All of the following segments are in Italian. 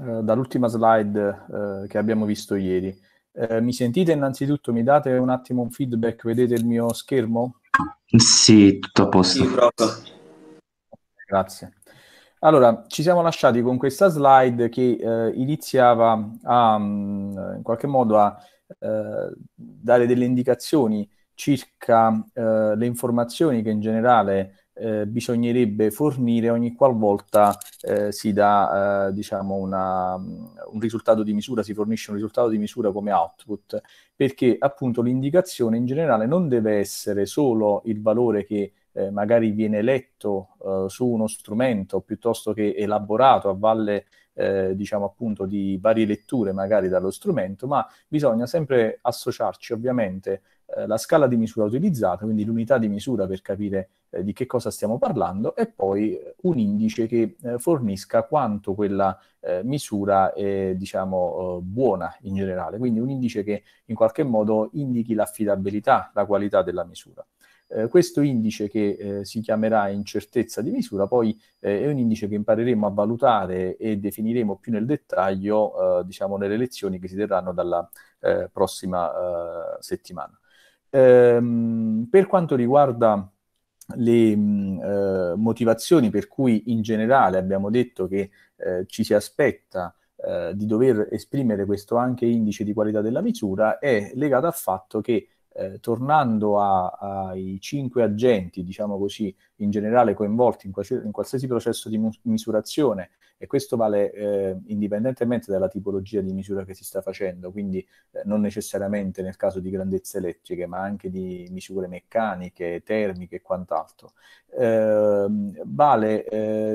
Eh, dall'ultima slide eh, che abbiamo visto ieri. Eh, mi sentite innanzitutto? Mi date un attimo un feedback? Vedete il mio schermo? Sì, tutto a posto. Sì, Grazie. Allora, ci siamo lasciati con questa slide che eh, iniziava a, mm, in qualche modo a eh, dare delle indicazioni circa eh, le informazioni che in generale eh, bisognerebbe fornire ogni qualvolta eh, si dà eh, diciamo una, mm, un risultato di misura, si fornisce un risultato di misura come output, perché appunto l'indicazione in generale non deve essere solo il valore che eh, magari viene letto eh, su uno strumento piuttosto che elaborato a valle eh, diciamo appunto di varie letture magari dallo strumento, ma bisogna sempre associarci ovviamente eh, la scala di misura utilizzata, quindi l'unità di misura per capire eh, di che cosa stiamo parlando, e poi eh, un indice che eh, fornisca quanto quella eh, misura è diciamo, buona in generale, quindi un indice che in qualche modo indichi l'affidabilità, la qualità della misura. Eh, questo indice che eh, si chiamerà incertezza di misura poi eh, è un indice che impareremo a valutare e definiremo più nel dettaglio diciamo nelle lezioni che si terranno dalla prossima settimana. Ehm, per quanto riguarda le mh, eh, motivazioni per cui in generale abbiamo detto che eh, ci si aspetta eh, di dover esprimere questo anche indice di qualità della misura è legata al fatto che eh, tornando a, ai cinque agenti, diciamo così, in generale coinvolti in, qualsiasi, in qualsiasi processo di mu- misurazione, e questo vale eh, indipendentemente dalla tipologia di misura che si sta facendo, quindi eh, non necessariamente nel caso di grandezze elettriche, ma anche di misure meccaniche, termiche e quant'altro. Ehm, eh, vale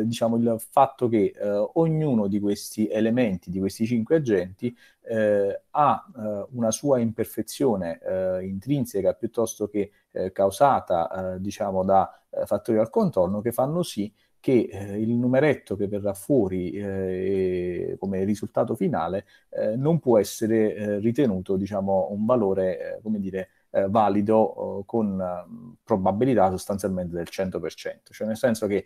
diciamo, il fatto che eh, ognuno di questi elementi, di questi cinque agenti, eh, ha eh, una sua imperfezione intrinseca piuttosto che causata diciamo, da fattori al contorno che fanno sì che eh, il numeretto che verrà fuori eh, come risultato finale eh, non può essere eh, ritenuto diciamo, un valore eh, come dire, eh, valido con probabilità sostanzialmente del 100%, cioè nel senso che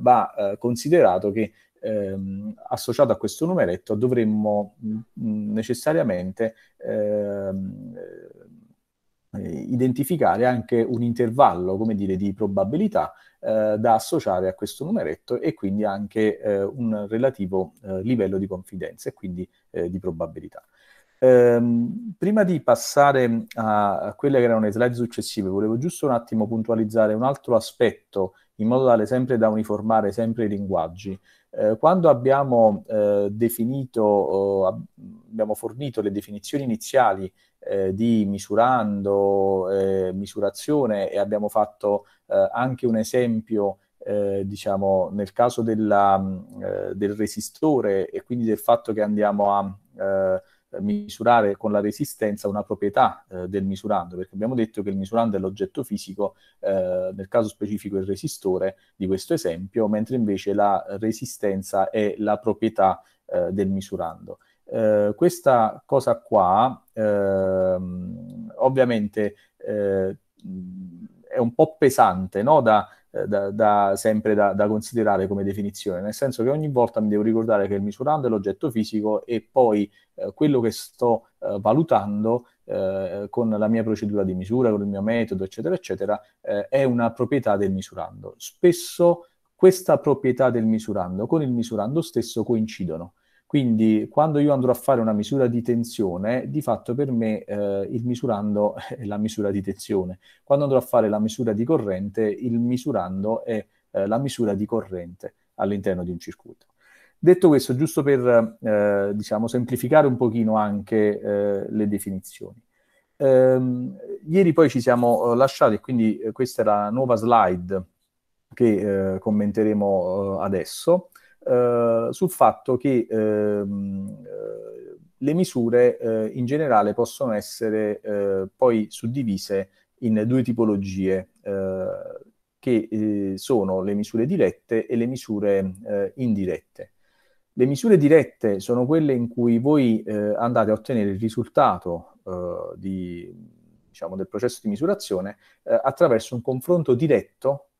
va considerato che ehm, associato a questo numeretto dovremmo mh, mm, mm, necessariamente ehm, identificare anche un intervallo come dire, di probabilità eh, da associare a questo numeretto e quindi anche eh, un relativo eh, livello di confidenza e quindi eh, di probabilità. Ehm, prima di passare a, a quelle che erano le slide successive, volevo giusto un attimo puntualizzare un altro aspetto in modo tale sempre da uniformare sempre i linguaggi. Eh, quando abbiamo eh, definito, eh, abbiamo fornito le definizioni iniziali eh, di misurando, misurazione e abbiamo fatto eh, anche un esempio eh, diciamo, nel caso della, mm, eh, del resistore e quindi del fatto che andiamo a eh, misurare con la resistenza una proprietà eh, del misurando, perché abbiamo detto che il misurando è l'oggetto fisico, eh, nel caso specifico il resistore di questo esempio, mentre invece la resistenza è la proprietà eh, del misurando. questa cosa qua ehm, ovviamente è un po' pesante no? da, eh, da, da, sempre da, da, considerare come definizione, nel senso che ogni volta mi devo ricordare che il misurando è l'oggetto fisico e poi eh, quello che sto eh, valutando eh, con la mia procedura di misura, con il mio metodo, eccetera, eccetera, eh, è una proprietà del misurando. Spesso questa proprietà del misurando con il misurando stesso coincidono. Quindi quando io andrò a fare una misura di tensione, di fatto per me eh, il misurando è la misura di tensione. Quando andrò a fare la misura di corrente, il misurando è eh, la misura di corrente all'interno di un circuito. Detto questo, giusto per eh, diciamo, semplificare un pochino anche eh, le definizioni. Ehm, ieri poi ci siamo eh, lasciati, quindi eh, questa è la nuova slide che commenteremo adesso. Eh, sul fatto che ehm, eh, le misure eh, in generale possono essere eh, poi suddivise in due tipologie, eh, che sono le misure dirette e le misure indirette. Le misure dirette sono quelle in cui voi andate a ottenere il risultato di, diciamo, del processo di misurazione attraverso un confronto diretto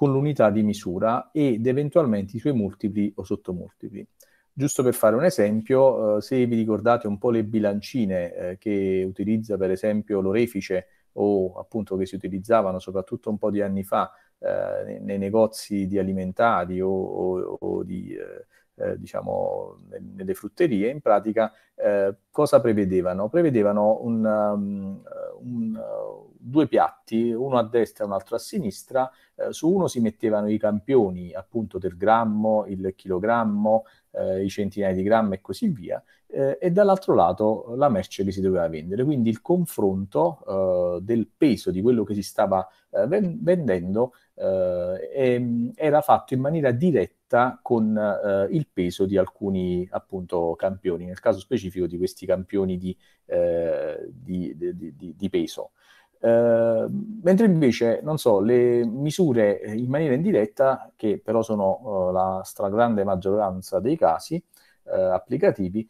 con l'unità di misura ed eventualmente i suoi multipli o sottomultipli. Giusto per fare un esempio, eh, se vi ricordate un po' le bilancine eh, che utilizza per esempio l'orefice o appunto che si utilizzavano soprattutto un po' di anni fa eh, nei, negozi di alimentari o, o, o di, eh, eh, diciamo, nelle frutterie, in pratica eh, cosa prevedevano? Prevedevano un, um, un, uh, due piatti, uno a destra e un altro a sinistra, eh, su uno si mettevano i campioni appunto del grammo, il chilogrammo, eh, i centinaia di grammi e così via, eh, e dall'altro lato la merce che si doveva vendere, quindi il confronto del peso di quello che si stava vendendo eh, ehm, era fatto in maniera diretta con eh, il peso di alcuni appunto campioni, nel caso specifico di questi campioni di, eh, di, di, di peso. Eh, mentre invece, non so, le misure in maniera indiretta, che però sono eh, la stragrande maggioranza dei casi eh, applicativi,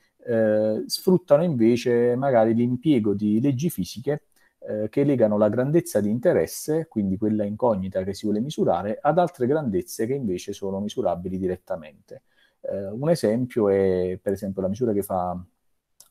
sfruttano invece magari l'impiego di leggi fisiche eh, che legano la grandezza di interesse, quindi quella incognita che si vuole misurare, ad altre grandezze che invece sono misurabili direttamente. Eh, un esempio è per esempio la misura che fa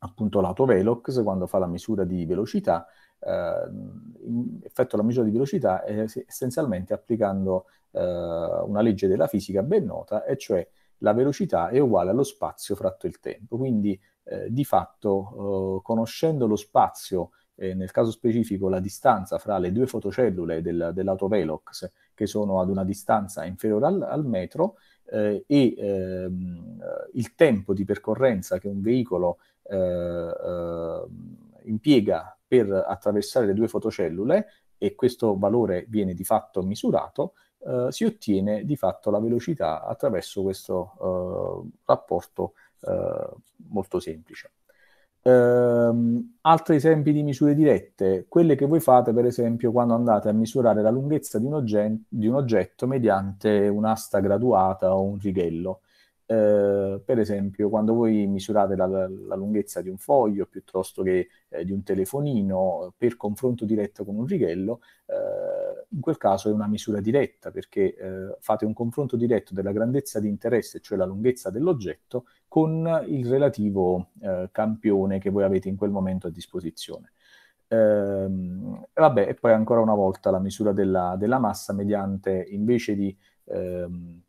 appunto l'autovelox quando fa la misura di velocità Uh, eh, effettua la misura di velocità essenzialmente applicando uh, una legge della fisica ben nota, e cioè la velocità è uguale allo spazio fratto il tempo. Quindi eh, di fatto uh, conoscendo lo spazio eh, nel caso specifico la distanza fra le due fotocellule del, dell'autovelox che sono ad una distanza inferiore al, al metro eh, e ehm, il tempo di percorrenza che un veicolo eh, ehm, impiega per attraversare le due fotocellule e questo valore viene di fatto misurato, eh, si ottiene di fatto la velocità attraverso questo eh, rapporto eh, molto semplice. Ehm, altri esempi di misure dirette, quelle che voi fate per esempio quando andate a misurare la lunghezza di un, ogget- di un oggetto mediante un'asta graduata o un righello. Eh, per esempio, quando voi misurate la, la, lunghezza di un foglio piuttosto che eh, di un telefonino per confronto diretto con un righello, eh, in quel caso è una misura diretta perché eh, fate un confronto diretto della grandezza di interesse, cioè la lunghezza dell'oggetto, con il relativo eh, campione che voi avete in quel momento a disposizione. Ehm, vabbè, e poi ancora una volta la misura della, della massa mediante invece di ehm,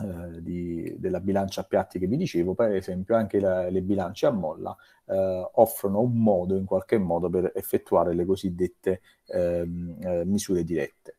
eh, di, della bilancia a piatti che vi dicevo, per esempio anche la, le bilance a molla eh, offrono un modo in qualche modo per effettuare le cosiddette ehm, eh, misure dirette.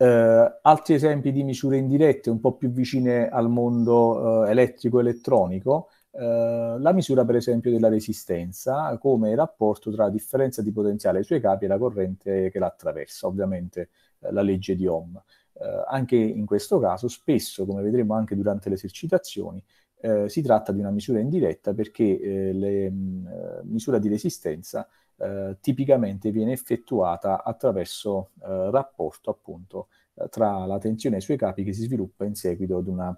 Eh, altri esempi di misure indirette un po' più vicine al mondo eh, elettrico-elettronico, eh, la misura per esempio della resistenza come rapporto tra la differenza di potenziale ai suoi capi e la corrente che la attraversa, ovviamente la legge di Ohm. Eh, anche in questo caso, spesso, come vedremo anche durante le esercitazioni, eh, si tratta di una misura indiretta perché eh, la mm, eh, misura di resistenza eh, tipicamente viene effettuata attraverso eh, rapporto appunto tra la tensione ai suoi capi che si sviluppa in seguito ad una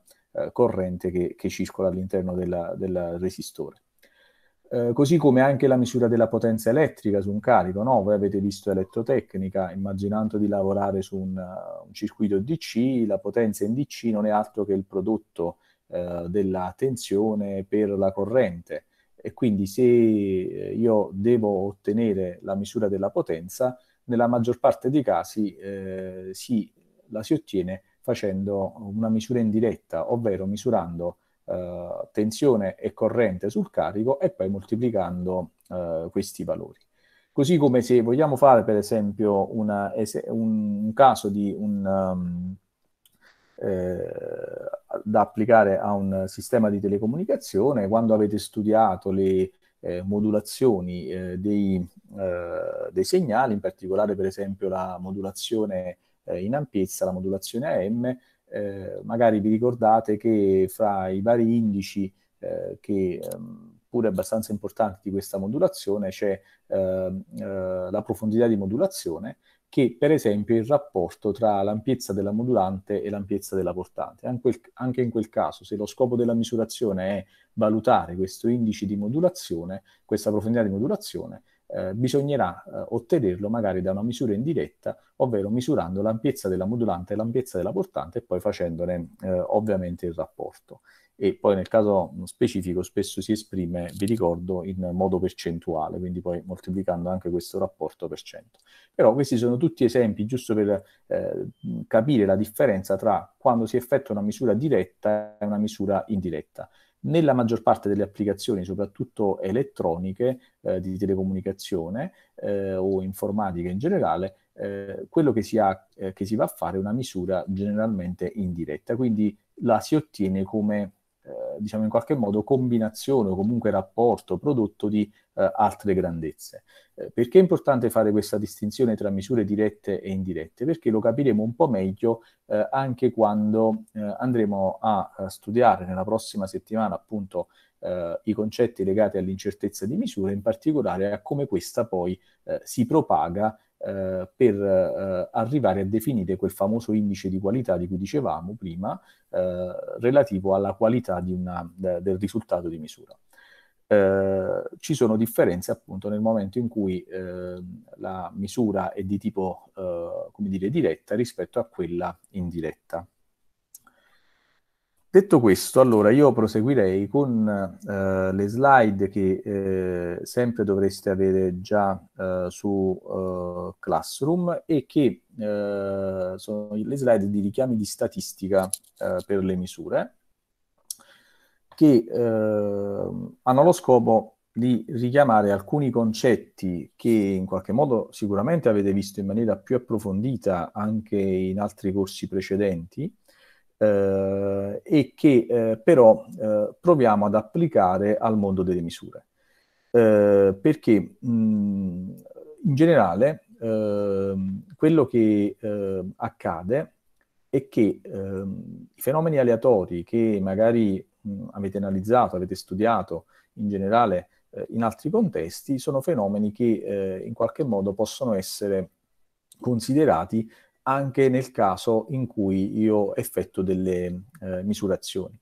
corrente che, che circola all'interno del resistore. Eh, così come anche la misura della potenza elettrica su un carico, no? Voi avete visto elettrotecnica, immaginando di lavorare su un, eh, un circuito DC, la potenza in DC non è altro che il prodotto uh, della tensione per la corrente. E quindi se io devo ottenere la misura della potenza, nella maggior parte dei casi eh, si, la si ottiene facendo una misura indiretta, ovvero misurando eh, tensione e corrente sul carico e poi moltiplicando eh, questi valori. Così come se vogliamo fare per esempio una, un, un, caso di un, um, eh, da applicare a un sistema di telecomunicazione, quando avete studiato le eh, modulazioni eh, dei, eh, dei, segnali, in particolare per esempio la modulazione eh, in ampiezza, la modulazione AM, eh, magari vi ricordate che fra i vari indici eh, che ehm, pure abbastanza importanti di questa modulazione c'è ehm, eh, la profondità di modulazione che per esempio è il rapporto tra l'ampiezza della modulante e l'ampiezza della portante. Anche, in quel caso, se lo scopo della misurazione è valutare questo indice di modulazione, questa profondità di modulazione, eh, bisognerà eh, ottenerlo magari da una misura indiretta, ovvero misurando l'ampiezza della modulante e l'ampiezza della portante e poi facendone eh, ovviamente il rapporto. E poi nel caso specifico spesso si esprime, vi ricordo, in modo percentuale, quindi poi moltiplicando anche questo rapporto per cento. Però questi sono tutti esempi giusto per eh, capire la differenza tra quando si effettua una misura diretta e una misura indiretta nella maggior parte delle applicazioni, soprattutto elettroniche eh, di telecomunicazione eh, o informatica in generale, eh, quello che si, ha, eh, che si va a fare è una misura generalmente indiretta, quindi la si ottiene come eh, diciamo in qualche modo combinazione o comunque rapporto prodotto di eh, altre grandezze. Eh, perché è importante fare questa distinzione tra misure dirette e indirette? Perché lo capiremo un po' meglio eh, anche quando eh, andremo a, a, studiare nella prossima settimana appunto i concetti legati all'incertezza di misura, in particolare a come questa poi si propaga eh, per eh, arrivare a definire quel famoso indice di qualità di cui dicevamo prima, eh, relativo alla qualità una, de, del risultato di misura. Eh, ci sono differenze appunto nel momento in cui la misura è di tipo, come dire, diretta rispetto a quella indiretta. Detto questo, allora io proseguirei con eh, le slide che eh, sempre dovreste avere già eh, su eh, Classroom e che eh, sono le slide di richiami di statistica eh, per le misure che hanno lo scopo di richiamare alcuni concetti che in qualche modo sicuramente avete visto in maniera più approfondita anche in altri corsi precedenti eh, e che eh, però eh, proviamo ad applicare al mondo delle misure. Eh, perché mh, mm, in generale ehm, quello che eh, accade è che ehm, i fenomeni aleatori che magari mh, mm, avete analizzato, avete studiato in generale eh, in altri contesti, sono fenomeni che in qualche modo possono essere considerati anche nel caso in cui io effetto delle eh, misurazioni.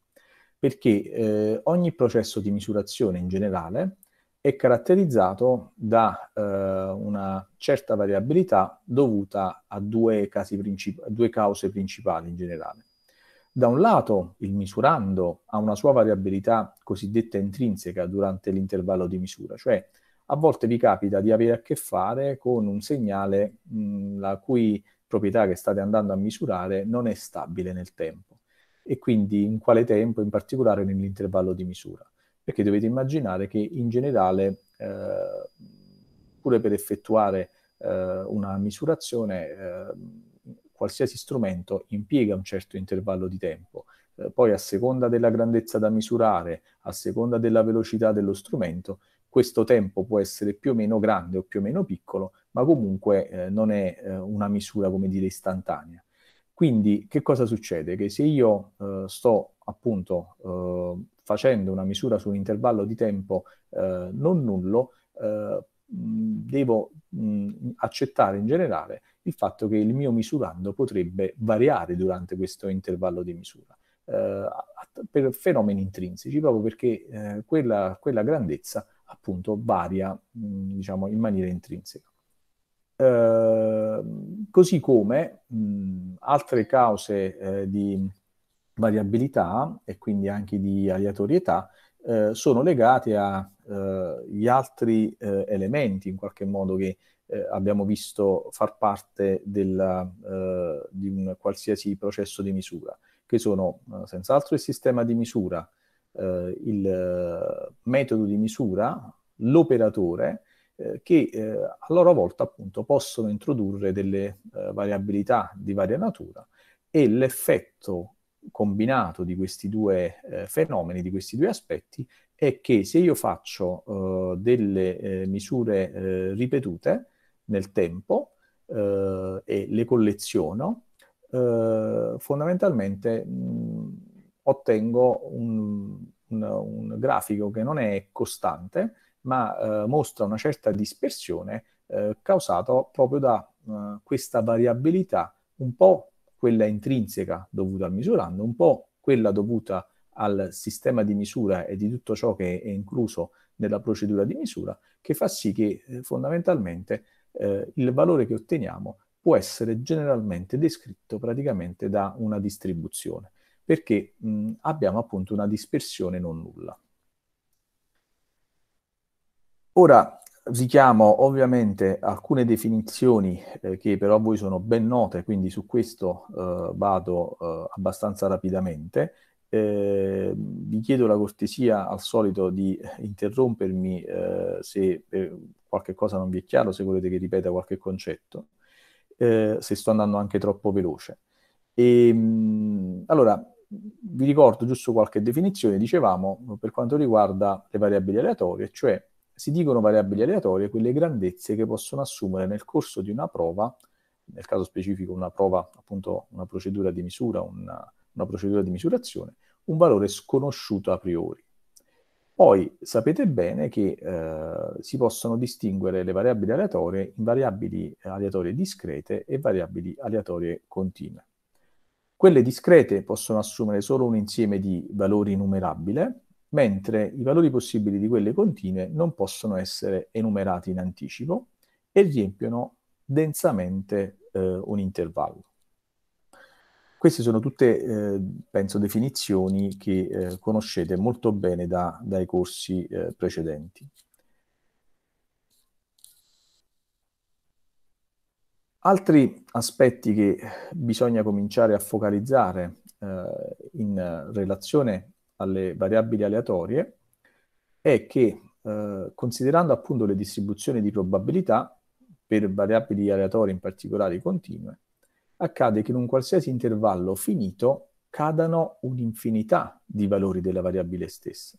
Perché eh, ogni processo di misurazione in generale è caratterizzato da eh, una certa variabilità dovuta a due, princip- due cause principali in generale. Da un lato, il misurando ha una sua variabilità cosiddetta intrinseca durante l'intervallo di misura, cioè a volte vi capita di avere a che fare con un segnale mh, la cui proprietà che state andando a misurare non è stabile nel tempo e quindi in quale tempo, in particolare nell'intervallo di misura. Perché dovete immaginare che in generale, eh, pure per effettuare eh, una misurazione, eh, qualsiasi strumento impiega un certo intervallo di tempo. Eh, poi a seconda della grandezza da misurare, a seconda della velocità dello strumento, questo tempo può essere più o meno grande o più o meno piccolo, ma comunque eh, non è eh, una misura, come dire, istantanea. Quindi che cosa succede? Che se io eh, sto appunto eh, facendo una misura su un intervallo di tempo eh, non nullo, eh, devo mh, accettare in generale il fatto che il mio misurando potrebbe variare durante questo intervallo di misura per fenomeni intrinseci, proprio perché quella, quella grandezza appunto varia mh, mm, diciamo, in maniera intrinseca. Eh, così come mh, mm, altre cause eh, di variabilità e quindi anche di aleatorietà eh, sono legate agli eh, altri eh, elementi in qualche modo che eh, abbiamo visto far parte della, di un qualsiasi processo di misura, che sono senz'altro il sistema di misura, eh, il eh, metodo di misura, l'operatore, eh, che eh, a loro volta appunto possono introdurre delle eh, variabilità di varia natura e l'effetto combinato di questi due fenomeni, di questi due aspetti, è che se io faccio delle misure ripetute nel tempo e le colleziono, fondamentalmente mh, mm, ottengo un, un, un grafico che non è costante, ma eh, mostra una certa dispersione eh, causata proprio da eh, questa variabilità, un po' quella intrinseca dovuta al misurando, un po' quella dovuta al sistema di misura e di tutto ciò che è incluso nella procedura di misura, che fa sì che eh, fondamentalmente eh, il valore che otteniamo può essere generalmente descritto praticamente da una distribuzione perché mh, mm, abbiamo appunto una dispersione non nulla. Ora vi chiamo ovviamente alcune definizioni eh, che però a voi sono ben note, quindi su questo eh, vado eh, abbastanza rapidamente. Eh, vi chiedo la cortesia al solito di interrompermi eh, se eh, qualche cosa non vi è chiaro, se volete che ripeta qualche concetto, se sto andando anche troppo veloce. E, ehm, mh, allora, vi ricordo giusto qualche definizione, dicevamo, per quanto riguarda le variabili aleatorie, cioè si dicono variabili aleatorie quelle grandezze che possono assumere nel corso di una prova, nel caso specifico una prova, appunto una procedura di misura, una, una procedura di misurazione, un valore sconosciuto a priori. Poi sapete bene che eh, si possono distinguere le variabili aleatorie in variabili eh, aleatorie discrete e variabili aleatorie continue. Quelle discrete possono assumere solo un insieme di valori numerabile, mentre i valori possibili di quelle continue non possono essere enumerati in anticipo e riempiono densamente eh, un intervallo. Queste sono tutte, eh, penso, definizioni che eh, conoscete molto bene da, dai corsi eh, precedenti. Altri aspetti che bisogna cominciare a focalizzare eh, in relazione alle variabili aleatorie è che eh, considerando appunto le distribuzioni di probabilità per variabili aleatorie in particolare continue, accade che in un qualsiasi intervallo finito cadano un'infinità di valori della variabile stessa.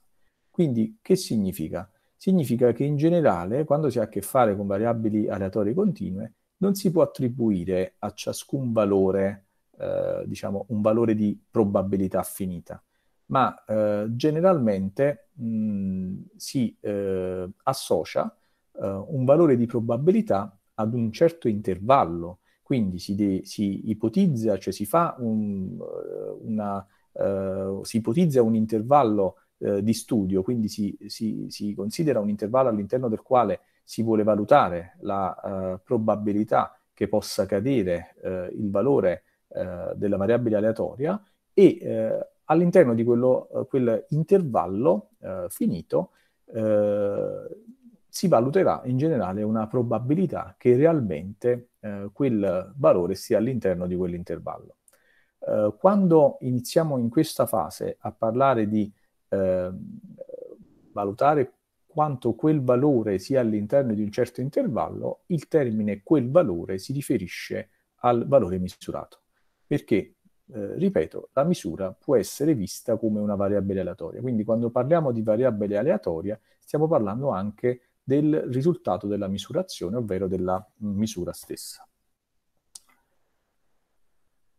Quindi che significa? Significa che in generale quando si ha a che fare con variabili aleatorie continue non si può attribuire a ciascun valore, eh, diciamo, un valore di probabilità finita, ma eh, generalmente mh, si eh, associa eh, un valore di probabilità ad un certo intervallo, quindi si, de- si ipotizza, cioè si fa un, eh, una, eh, si ipotizza un intervallo di studio, quindi si, si, si considera un intervallo all'interno del quale si vuole valutare la eh, probabilità che possa cadere eh, il valore eh, della variabile aleatoria e eh, all'interno di quello, eh, quell'intervallo eh, finito si valuterà in generale una probabilità che realmente quel valore sia all'interno di quell'intervallo. quando iniziamo in questa fase a parlare di valutare quanto quel valore sia all'interno di un certo intervallo, il termine quel valore si riferisce al valore misurato. Perché, eh, ripeto, la misura può essere vista come una variabile aleatoria. Quindi quando parliamo di variabile aleatoria stiamo parlando anche del risultato della misurazione, ovvero della misura stessa.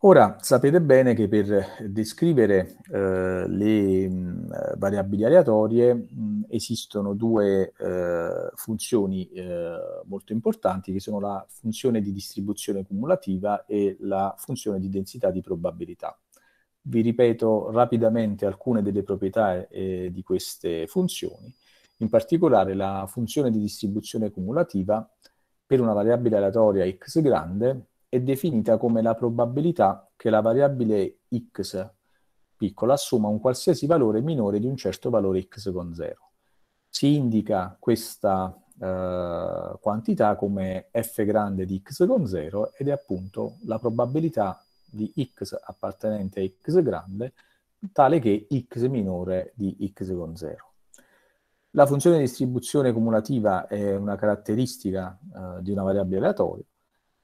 Ora, sapete bene che per descrivere eh, le mh, mm, variabili aleatorie mh, mm, esistono due eh, funzioni eh, molto importanti che sono la funzione di distribuzione cumulativa e la funzione di densità di probabilità. Vi ripeto rapidamente alcune delle proprietà eh, di queste funzioni, in particolare la funzione di distribuzione cumulativa per una variabile aleatoria x grande è definita come la probabilità che la variabile x piccola assuma un qualsiasi valore minore di un certo valore x con 0. Si indica questa eh, quantità come f grande di x con 0 ed è appunto la probabilità di x appartenente a x grande tale che x minore di x con 0. La funzione di distribuzione cumulativa è una caratteristica eh, di una variabile aleatoria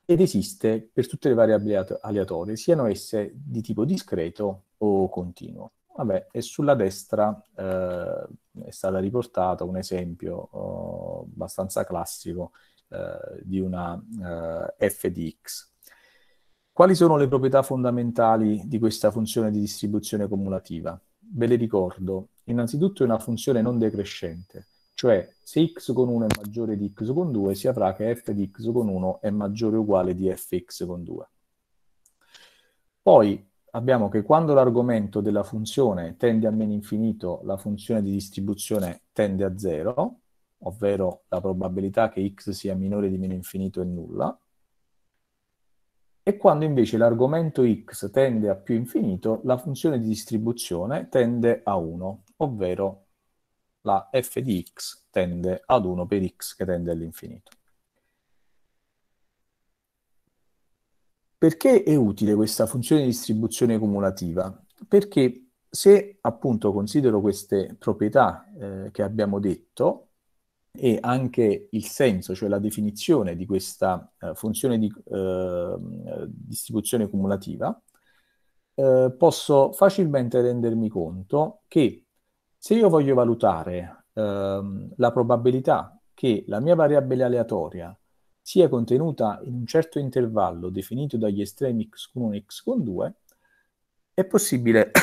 ed esiste per tutte le variabili aleatorie, siano esse di tipo discreto o continuo. Vabbè, e sulla destra eh, è stato riportato un esempio oh, abbastanza classico eh, di una eh, f di x. Quali sono le proprietà fondamentali di questa funzione di distribuzione cumulativa? Ve le ricordo. Innanzitutto è una funzione non decrescente, cioè se x con 1 è maggiore di x con 2 si avrà che f di x con 1 è maggiore o uguale di fx con 2. Poi abbiamo che quando l'argomento della funzione tende a meno infinito, la funzione di distribuzione tende a 0, ovvero la probabilità che x sia minore di meno infinito è nulla, e quando invece l'argomento x tende a più infinito, la funzione di distribuzione tende a 1, ovvero la f di x tende ad 1 per x che tende all'infinito. Perché è utile questa funzione di distribuzione cumulativa? Perché se appunto considero queste proprietà eh, che abbiamo detto e anche il senso, cioè la definizione di questa eh, funzione di eh, distribuzione cumulativa, eh, posso facilmente rendermi conto che se io voglio valutare ehm, la probabilità che la mia variabile aleatoria sia contenuta in un certo intervallo definito dagli estremi x1 e x2, è possibile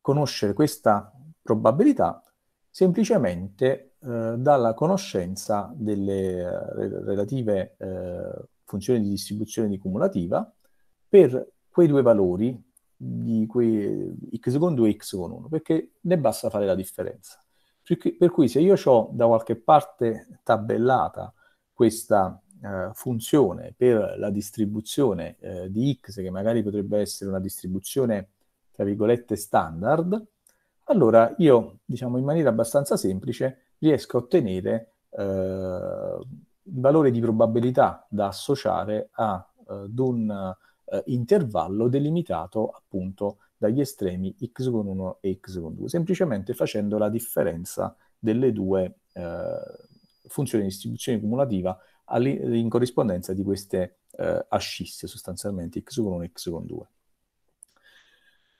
conoscere questa probabilità semplicemente eh, dalla conoscenza delle eh, relative eh, funzioni di distribuzione di cumulativa per quei due valori di quei x con 2 e x con 1, perché ne basta fare la differenza. Per cui se io ho da qualche parte tabellata questa eh, funzione per la distribuzione eh, di x, che magari potrebbe essere una distribuzione, tra virgolette, standard, allora io, diciamo, in maniera abbastanza semplice riesco a ottenere eh, il valore di probabilità da associare ad eh, un eh, intervallo delimitato appunto dagli estremi x con 1 e x con 2, semplicemente facendo la differenza delle due eh, funzioni di distribuzione cumulativa in corrispondenza di queste eh, ascisse, sostanzialmente x con 1 e x con 2.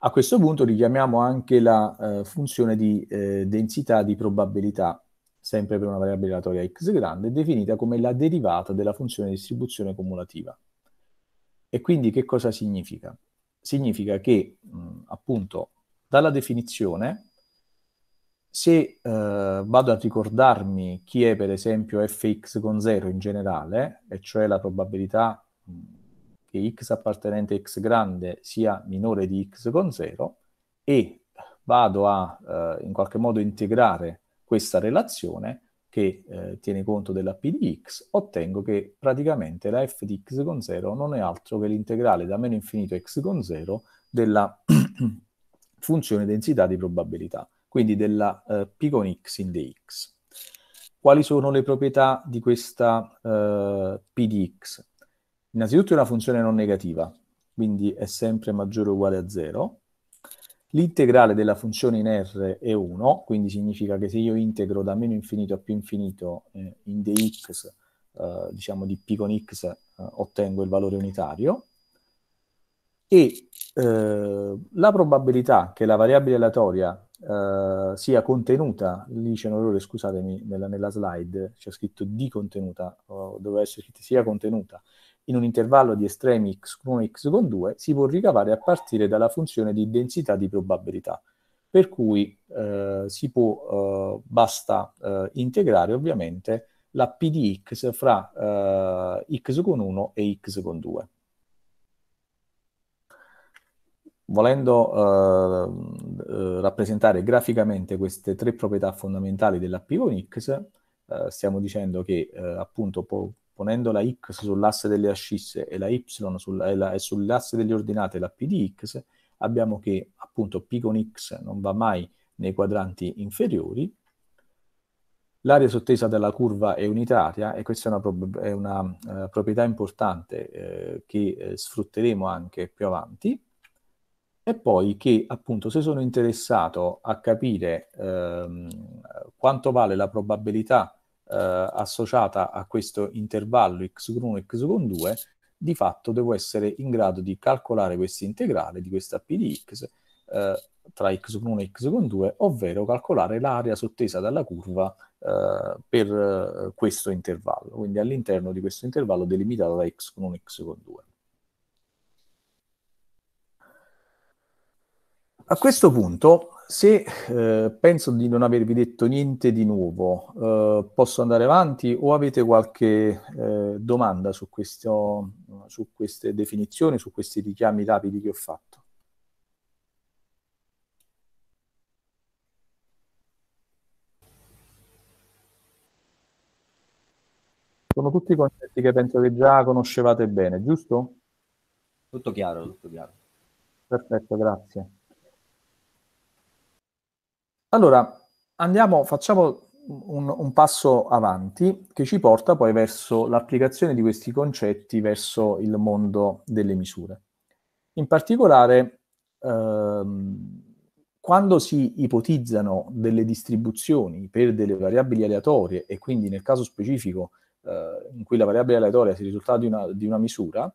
A questo punto richiamiamo anche la eh, funzione di eh, densità di probabilità, sempre per una variabile aleatoria x grande, definita come la derivata della funzione di distribuzione cumulativa. E quindi che cosa significa? Significa che mh, appunto dalla definizione, se eh, vado a ricordarmi chi è per esempio fx con 0 in generale, e cioè la probabilità che x appartenente a x grande sia minore di x con 0, e vado a eh, in qualche modo integrare questa relazione, che eh, tiene conto della p di x, ottengo che praticamente la f di x con 0 non è altro che l'integrale da meno infinito x con 0 della funzione densità di probabilità, quindi della eh, p con x in dx. Quali sono le proprietà di questa eh, p di x? Innanzitutto è una funzione non negativa, quindi è sempre maggiore o uguale a 0, L'integrale della funzione in R è 1, quindi significa che se io integro da meno infinito a più infinito eh, in dx, eh, diciamo di p con x, eh, ottengo il valore unitario. E eh, la probabilità che la variabile aleatoria eh, sia contenuta, lì c'è un errore, scusatemi, nella, nella slide c'è scritto di contenuta, oh, doveva essere scritto sia contenuta, in un intervallo di estremi x con x 2 si può ricavare a partire dalla funzione di densità di probabilità. Per cui eh, si può, eh, basta eh, integrare ovviamente la p di x fra eh, x con 1 e x con 2. Volendo eh, eh, rappresentare graficamente queste tre proprietà fondamentali della p con x, stiamo dicendo che appunto po- ponendo la x sull'asse delle ascisse e la y sulla, e la, e sull'asse delle ordinate la p di x, abbiamo che appunto p con x non va mai nei quadranti inferiori, l'area sottesa della curva è unitaria e questa è una, pro- è una eh, proprietà importante eh, che eh, sfrutteremo anche più avanti, e poi che appunto se sono interessato a capire ehm, quanto vale la probabilità eh, associata a questo intervallo x 1 e x 2, di fatto devo essere in grado di calcolare questa integrale di questa p di x eh, tra x 1 e x 2, ovvero calcolare l'area sottesa dalla curva eh, per eh, questo intervallo, quindi all'interno di questo intervallo delimitato da x 1 e x 2. A questo punto se eh, penso di non avervi detto niente di nuovo, eh, posso andare avanti o avete qualche eh, domanda su, questo, su, queste definizioni, su questi richiami rapidi che ho fatto? Sono tutti concetti che penso che già conoscevate bene, giusto? Tutto chiaro, tutto chiaro. Perfetto, grazie. Allora, andiamo, facciamo un, un, passo avanti che ci porta poi verso l'applicazione di questi concetti verso il mondo delle misure. In particolare, ehm, quando si ipotizzano delle distribuzioni per delle variabili aleatorie, e quindi nel caso specifico eh, in cui la variabile aleatoria si risulta di una, di una misura,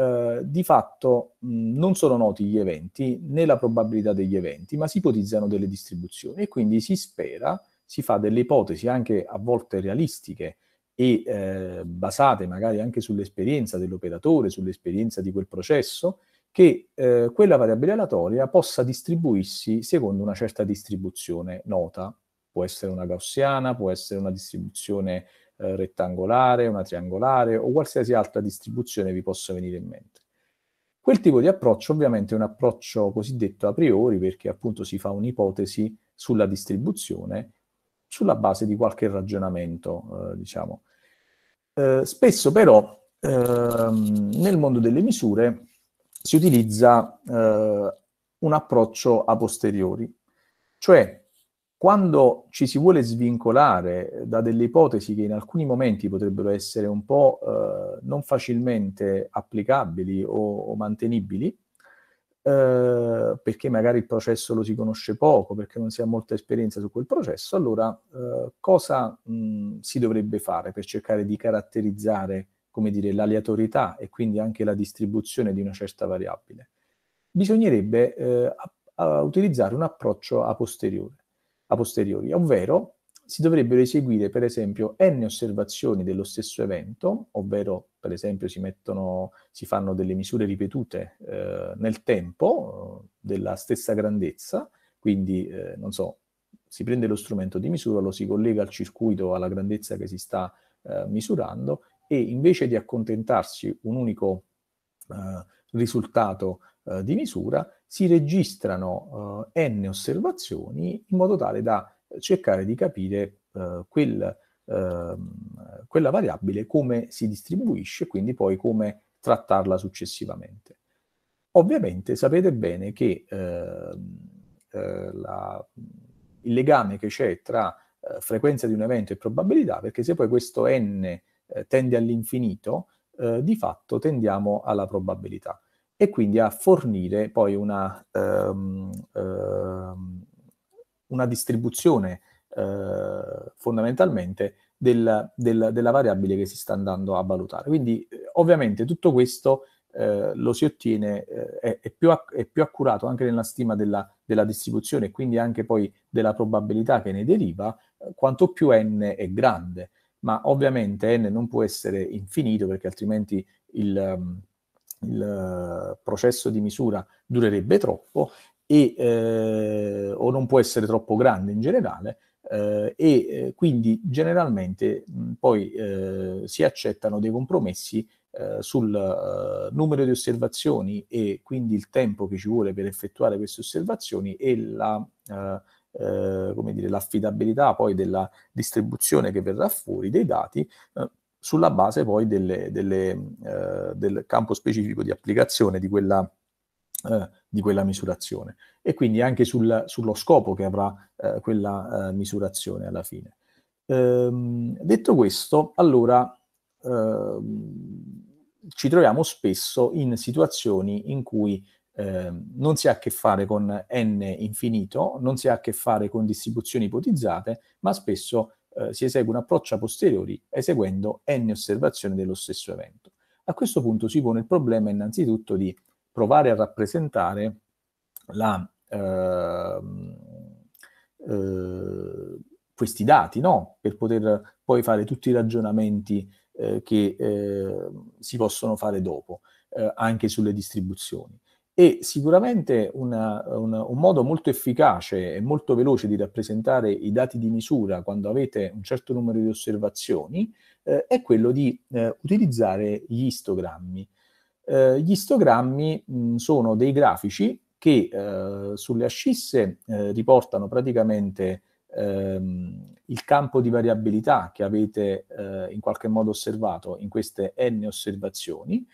eh, di fatto mh, non sono noti gli eventi né la probabilità degli eventi, ma si ipotizzano delle distribuzioni e quindi si spera, si fa delle ipotesi anche a volte realistiche e eh, basate magari anche sull'esperienza dell'operatore, sull'esperienza di quel processo, che eh, quella variabile aleatoria possa distribuirsi secondo una certa distribuzione nota. Può essere una gaussiana, può essere una distribuzione eh, rettangolare, una triangolare o qualsiasi altra distribuzione vi possa venire in mente. Quel tipo di approccio ovviamente è un approccio cosiddetto a priori perché appunto si fa un'ipotesi sulla distribuzione sulla base di qualche ragionamento, eh, diciamo. Eh, spesso però ehm, nel mondo delle misure si utilizza eh, un approccio a posteriori, cioè quando ci si vuole svincolare eh, da delle ipotesi che in alcuni momenti potrebbero essere un po' eh, non facilmente applicabili o, o mantenibili, eh, perché magari il processo lo si conosce poco, perché non si ha molta esperienza su quel processo, allora eh, cosa mh, mm, si dovrebbe fare per cercare di caratterizzare, come dire, l'aleatorietà e quindi anche la distribuzione di una certa variabile? Bisognerebbe eh, a, a utilizzare un approccio a posteriore a posteriori, ovvero si dovrebbero eseguire per esempio n osservazioni dello stesso evento, ovvero per esempio si, mettono, si fanno delle misure ripetute eh, nel tempo eh, della stessa grandezza, quindi eh, non so, si prende lo strumento di misura, lo si collega al circuito, alla grandezza che si sta eh, misurando e invece di accontentarsi un unico eh, risultato eh, di misura, si registrano eh, n osservazioni in modo tale da cercare di capire eh, quel, ehm, quella variabile come si distribuisce e quindi poi come trattarla successivamente. Ovviamente sapete bene che ehm, eh, la, il legame che c'è tra eh, frequenza di un evento e probabilità, perché se poi questo n tende all'infinito, di fatto tendiamo alla probabilità e quindi a fornire poi una, um, um, una distribuzione uh, fondamentalmente del, del, della variabile che si sta andando a valutare. Quindi eh, ovviamente tutto questo eh, lo si ottiene, eh, è, è, più è, più accurato anche nella stima della, della distribuzione e quindi anche poi della probabilità che ne deriva, eh, quanto più n è grande. Ma ovviamente n non può essere infinito perché altrimenti il, ehm, il eh, processo di misura durerebbe troppo e, eh, o non può essere troppo grande in generale eh, e eh, quindi generalmente mh, poi eh, si accettano dei compromessi eh, sul numero di osservazioni e quindi il tempo che ci vuole per effettuare queste osservazioni e la, come dire, l'affidabilità poi della distribuzione che verrà fuori dei dati sulla base poi delle, delle, eh, del campo specifico di applicazione di quella, eh, di quella misurazione e quindi anche sul, sullo scopo che avrà eh, quella eh, misurazione alla fine. Ehm, detto questo, allora ehm, ci troviamo spesso in situazioni in cui eh, non si ha a che fare con n infinito, non si ha a che fare con distribuzioni ipotizzate, ma spesso eh, si esegue un approccio a posteriori eseguendo n osservazioni dello stesso evento. A questo punto si pone il problema innanzitutto di provare a rappresentare la, eh, eh, questi dati, no? per poter poi fare tutti i ragionamenti eh, che eh, si possono fare dopo, anche sulle distribuzioni. E sicuramente una, una, un modo molto efficace e molto veloce di rappresentare i dati di misura quando avete un certo numero di osservazioni eh, è quello di eh, utilizzare gli istogrammi. Eh, gli istogrammi mh, mm, sono dei grafici che eh, sulle ascisse eh, riportano praticamente ehm, il campo di variabilità che avete eh, in qualche modo osservato in queste n osservazioni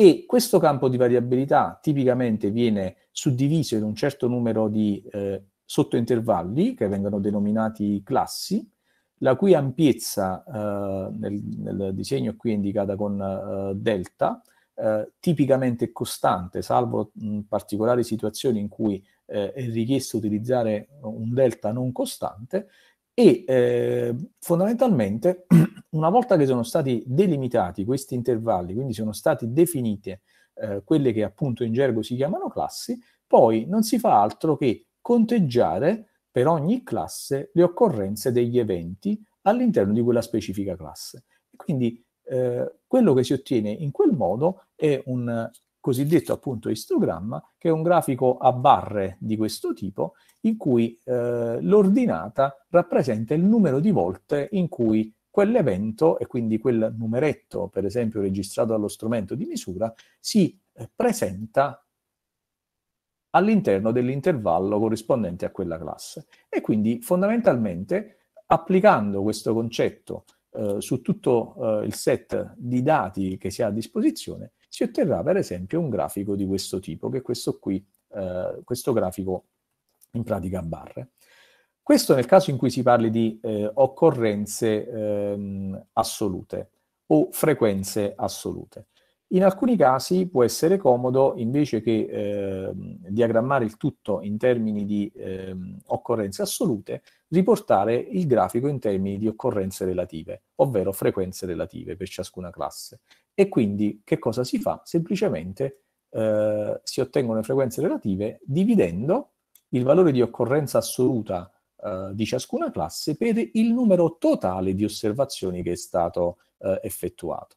e questo campo di variabilità tipicamente viene suddiviso in un certo numero di eh, sottointervalli che vengono denominati classi, la cui ampiezza eh, nel, nel, disegno qui è indicata con eh, delta, eh, tipicamente costante, salvo mh, particolari situazioni in cui eh, è richiesto utilizzare un delta non costante, e eh, fondamentalmente una volta che sono stati delimitati questi intervalli, quindi sono state definite eh, quelle che appunto in gergo si chiamano classi, poi non si fa altro che conteggiare per ogni classe le occorrenze degli eventi all'interno di quella specifica classe. Quindi eh, quello che si ottiene in quel modo è un cosiddetto appunto istogramma, che è un grafico a barre di questo tipo, in cui eh, l'ordinata rappresenta il numero di volte in cui quell'evento e quindi quel numeretto, per esempio registrato dallo strumento di misura, si eh, presenta all'interno dell'intervallo corrispondente a quella classe. E quindi fondamentalmente applicando questo concetto eh, su tutto eh, il set di dati che si ha a disposizione, si otterrà per esempio un grafico di questo tipo, che è questo qui, eh, questo grafico in pratica a barre. Questo nel caso in cui si parli di eh, occorrenze ehm, assolute o frequenze assolute. In alcuni casi può essere comodo, invece che eh, diagrammare il tutto in termini di eh, occorrenze assolute, riportare il grafico in termini di occorrenze relative, ovvero frequenze relative per ciascuna classe. E quindi che cosa si fa? Semplicemente eh, si ottengono le frequenze relative dividendo il valore di occorrenza assoluta eh, di ciascuna classe per il numero totale di osservazioni che è stato eh, effettuato.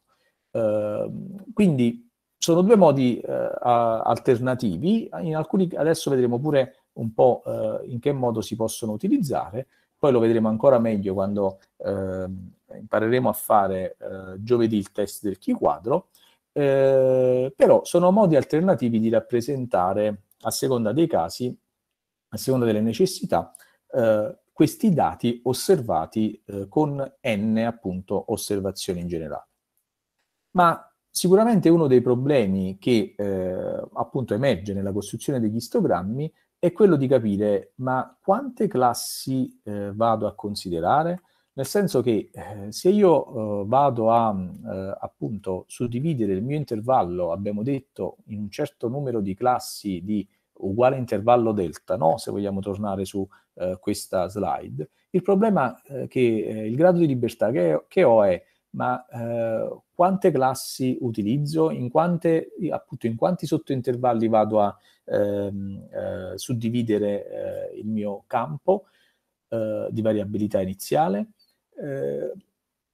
Ehm, quindi sono due modi eh, a, alternativi, alcuni, adesso vedremo pure un po' eh, in che modo si possono utilizzare, poi lo vedremo ancora meglio quando eh, impareremo a fare eh, giovedì il test del chi quadro, eh, però sono modi alternativi di rappresentare a seconda dei casi, a seconda delle necessità, eh, questi dati osservati eh, con n appunto osservazioni in generale. Ma sicuramente uno dei problemi che eh, appunto emerge nella costruzione degli istogrammi è quello di capire ma quante classi eh, vado a considerare? Nel senso che eh, se io eh, vado a mm, eh, appunto suddividere il mio intervallo, abbiamo detto, in un certo numero di classi di uguale intervallo delta, no? se vogliamo tornare su eh, questa slide, il problema eh, che il grado di libertà che, ho è ma eh, quante classi utilizzo, in, quante, appunto, in quanti sottointervalli vado a ehm, eh, suddividere eh, il mio campo eh, di variabilità iniziale. Eh,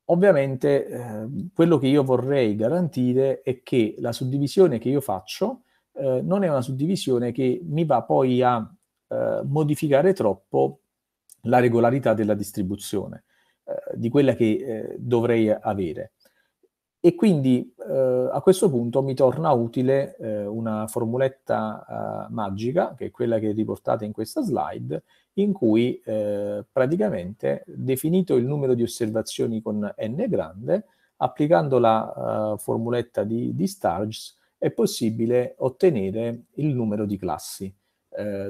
ovviamente eh, quello che io vorrei garantire è che la suddivisione che io faccio non è una suddivisione che mi va poi a modificare troppo la regolarità della distribuzione eh, di quella che eh, dovrei avere. E quindi eh, a questo punto mi torna utile eh, una formuletta eh, magica, che è quella che riportate in questa slide, in cui eh, praticamente definito il numero di osservazioni con n grande, applicando la formuletta di, di Starges è possibile ottenere il numero di classi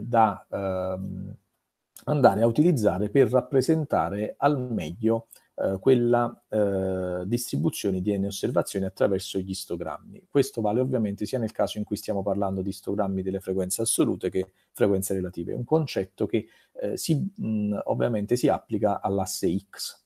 da... Ehm, andare a utilizzare per rappresentare al meglio eh, quella eh, distribuzione di n osservazioni attraverso gli istogrammi. Questo vale ovviamente sia nel caso in cui stiamo parlando di istogrammi delle frequenze assolute che frequenze relative, un concetto che eh, si, mh, ovviamente si applica all'asse x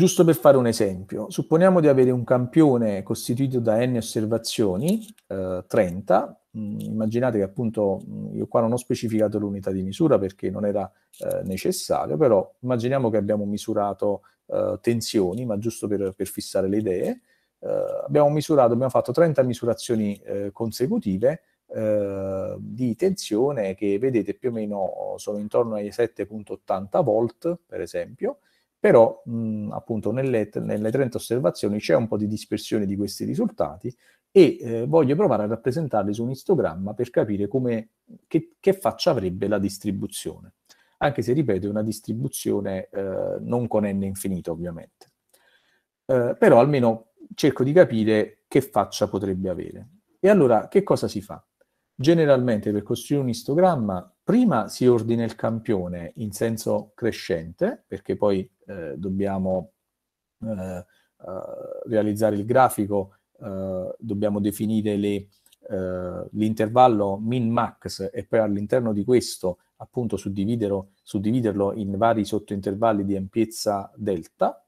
Giusto per fare un esempio, supponiamo di avere un campione costituito da n osservazioni, eh, 30, mm, immaginate che appunto mm, io qua non ho specificato l'unità di misura perché non era eh, necessario, però immaginiamo che abbiamo misurato eh, tensioni, ma giusto per, per fissare le idee, eh, abbiamo misurato, abbiamo fatto 30 misurazioni eh, consecutive eh, di tensione che vedete più o meno sono intorno ai 7.80 volt, per esempio, però mh, mm, appunto nelle, nelle, 30 osservazioni c'è un po' di dispersione di questi risultati e eh, voglio provare a rappresentarli su un istogramma per capire come, che, che, faccia avrebbe la distribuzione, anche se ripeto è una distribuzione eh, non con n infinito ovviamente, eh, però almeno cerco di capire che faccia potrebbe avere. E allora che cosa si fa? Generalmente per costruire un istogramma prima si ordina il campione in senso crescente, perché poi eh, dobbiamo eh, eh realizzare il grafico, eh, dobbiamo definire le, eh, l'intervallo min-max e poi all'interno di questo appunto suddividerlo in vari sottointervalli di ampiezza delta.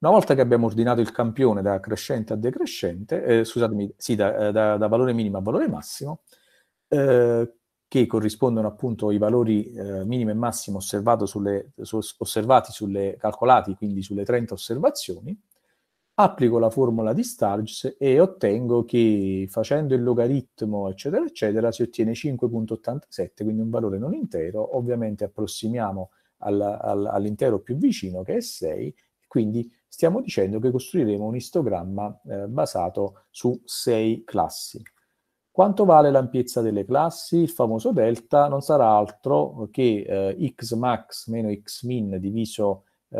Una volta che abbiamo ordinato il campione da crescente a decrescente, eh, scusatemi, sì, da, da, da, valore minimo a valore massimo, eh, che corrispondono appunto ai valori eh, minimo e massimo sulle, su, osservati sulle, calcolati, quindi sulle 30 osservazioni, applico la formula di Starges e ottengo che facendo il logaritmo, eccetera, eccetera, si ottiene 5.87, quindi un valore non intero, ovviamente approssimiamo al, al, all'intero più vicino che è 6, quindi stiamo dicendo che costruiremo un istogramma eh, basato su 6 classi. Quanto vale l'ampiezza delle classi? Il famoso delta non sarà altro che eh, x max meno x min diviso eh,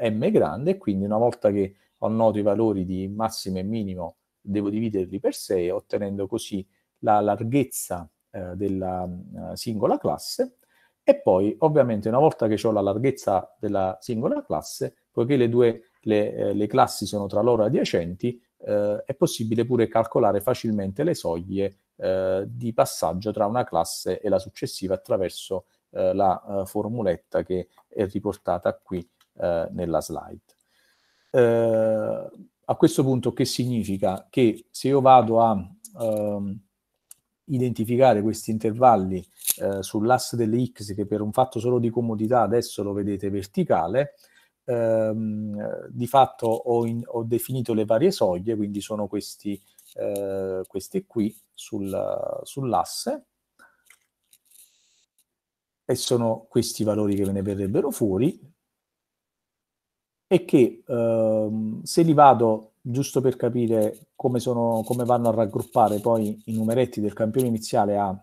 m grande, quindi una volta che ho noto i valori di massimo e minimo devo dividerli per 6, ottenendo così la larghezza eh, della eh, singola classe. E poi, ovviamente, una volta che ho la larghezza della singola classe, poiché le due le, eh, le classi sono tra loro adiacenti, eh, è possibile pure calcolare facilmente le soglie eh, di passaggio tra una classe e la successiva attraverso eh, la eh, formuletta che è riportata qui eh, nella slide. Eh, a questo punto che significa? Che se io vado a ehm, identificare questi intervalli sull'asse delle x che per un fatto solo di comodità adesso lo vedete verticale, ehm, di fatto ho, in, ho, definito le varie soglie, quindi sono questi, eh, questi qui sul, sull'asse e sono questi valori che me ne verrebbero fuori e che ehm, se li vado giusto per capire come, sono, come, vanno a raggruppare poi i numeretti del campione iniziale a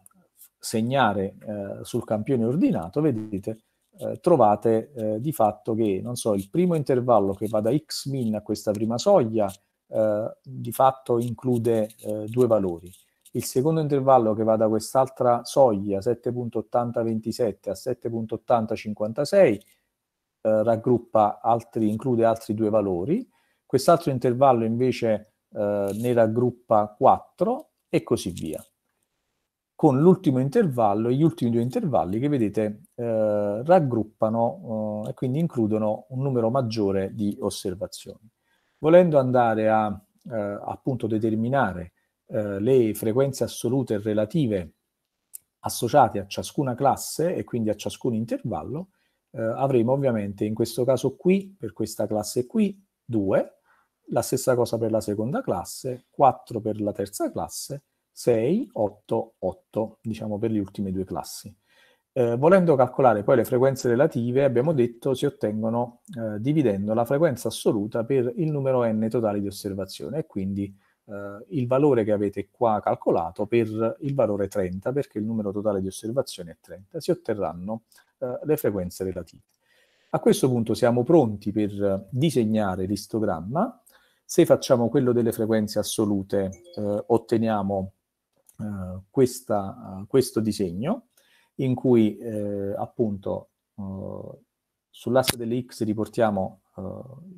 segnare eh, sul campione ordinato, vedete eh, trovate eh, di fatto che, non so, il primo intervallo che va da x min a questa prima soglia eh, di fatto include eh, due valori. Il secondo intervallo che va da quest'altra soglia 7.8027 a 7.8056 eh, raggruppa altri, include altri due valori, quest'altro intervallo invece ne raggruppa 4 e così via con l'ultimo intervallo e gli ultimi due intervalli che vedete eh, raggruppano eh, e quindi includono un numero maggiore di osservazioni. Volendo andare a eh, appunto determinare eh, le frequenze assolute relative associate a ciascuna classe e quindi a ciascun intervallo, eh, avremo ovviamente in questo caso qui, per questa classe qui, 2, la stessa cosa per la seconda classe, 4 per la terza classe, 6, 8, 8, diciamo per le ultime due classi. Eh, volendo calcolare poi le frequenze relative, abbiamo detto si ottengono eh, dividendo la frequenza assoluta per il numero n totale di osservazione e quindi eh, il valore che avete qua calcolato per il valore 30, perché il numero totale di osservazione è 30, si otterranno eh, le frequenze relative. A questo punto siamo pronti per disegnare l'istogramma. Se facciamo quello delle frequenze assolute eh, otteniamo eh, questa, eh, questo disegno in cui eh, appunto eh, sull'asse delle x riportiamo eh,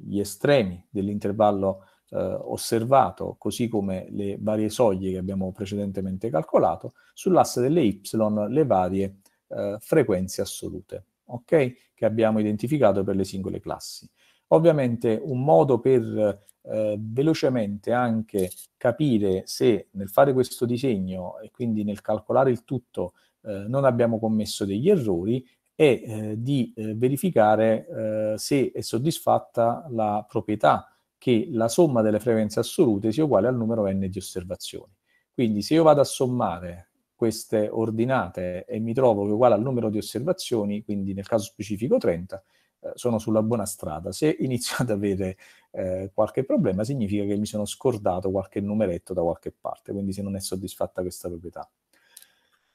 gli estremi dell'intervallo eh, osservato, così come le varie soglie che abbiamo precedentemente calcolato, sull'asse delle y le varie frequenze assolute, okay? che abbiamo identificato per le singole classi. Ovviamente un modo per eh, velocemente anche capire se nel fare questo disegno e quindi nel calcolare il tutto eh, non abbiamo commesso degli errori e eh, di eh, verificare eh, se è soddisfatta la proprietà che la somma delle frequenze assolute sia uguale al numero n di osservazioni. Quindi se io vado a sommare queste ordinate e mi trovo che è uguale al numero di osservazioni, quindi nel caso specifico 30, eh, sono sulla buona strada. Se inizio ad avere eh, qualche problema, significa che mi sono scordato qualche numeretto da qualche parte, quindi se non è soddisfatta questa proprietà.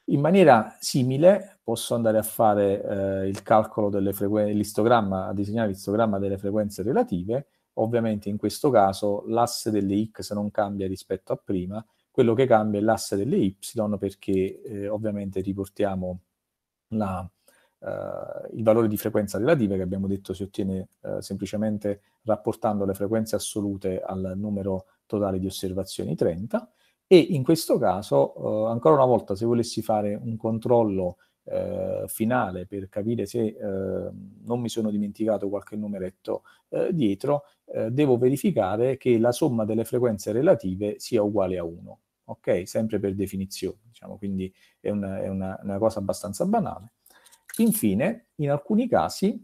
In maniera simile posso andare a fare eh, il calcolo delle dell'istogramma, a disegnare l'istogramma delle frequenze relative. Ovviamente in questo caso l'asse delle x non cambia rispetto a prima, quello che cambia è l'asse delle y perché eh, ovviamente riportiamo la, eh, il valore di frequenza relativa che abbiamo detto si ottiene eh, semplicemente rapportando le frequenze assolute al numero totale di osservazioni 30 e in questo caso eh, ancora una volta se volessi fare un controllo eh, finale per capire se eh, non mi sono dimenticato qualche numeretto eh, dietro devo verificare che la somma delle frequenze relative sia uguale a 1 ok? Sempre per definizione, diciamo, quindi è, una, è una, una cosa abbastanza banale. Infine, in alcuni casi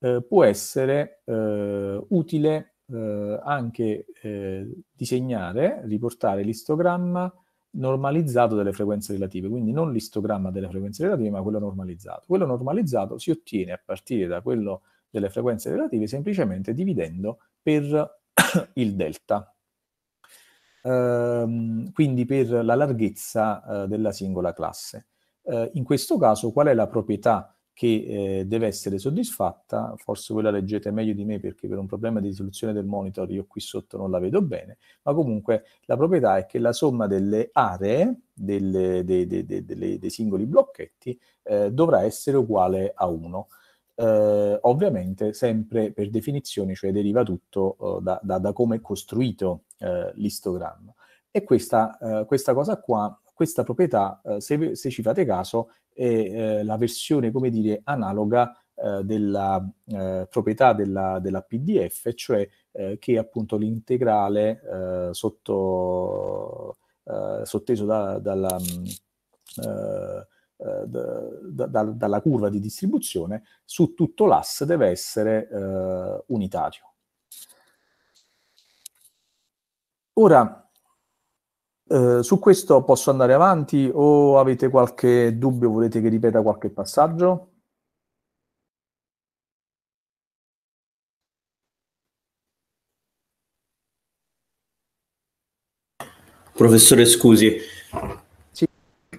eh, può essere eh, utile eh, anche eh, disegnare, riportare l'istogramma normalizzato delle frequenze relative, quindi non l'istogramma delle frequenze relative, ma quello normalizzato. Quello normalizzato si ottiene a partire da quello delle frequenze relative semplicemente dividendo per il delta, ehm, quindi per la larghezza eh, della singola classe eh, in questo caso qual è la proprietà che eh, deve essere soddisfatta, forse voi la leggete meglio di me perché per un problema di risoluzione del monitor io qui sotto non la vedo bene, ma comunque la proprietà è che la somma delle aree delle, dei, dei, dei, dei, singoli blocchetti eh, dovrà essere uguale a 1. Eh, ovviamente sempre per definizione, cioè deriva tutto eh, da, da, da, come è costruito eh, l'istogramma. E questa, eh, questa cosa qua questa proprietà, eh, se, se, ci fate caso, è eh, la versione, come dire, analoga eh, della eh, proprietà della, della, PDF, cioè eh, che appunto l'integrale eh, sotto, sotteso da, dalla, mm, da, da, dalla, curva di distribuzione su tutto l'asse deve essere unitario. Ora, eh, su questo posso andare avanti o avete qualche dubbio, volete che ripeta qualche passaggio? Professore, scusi, sì.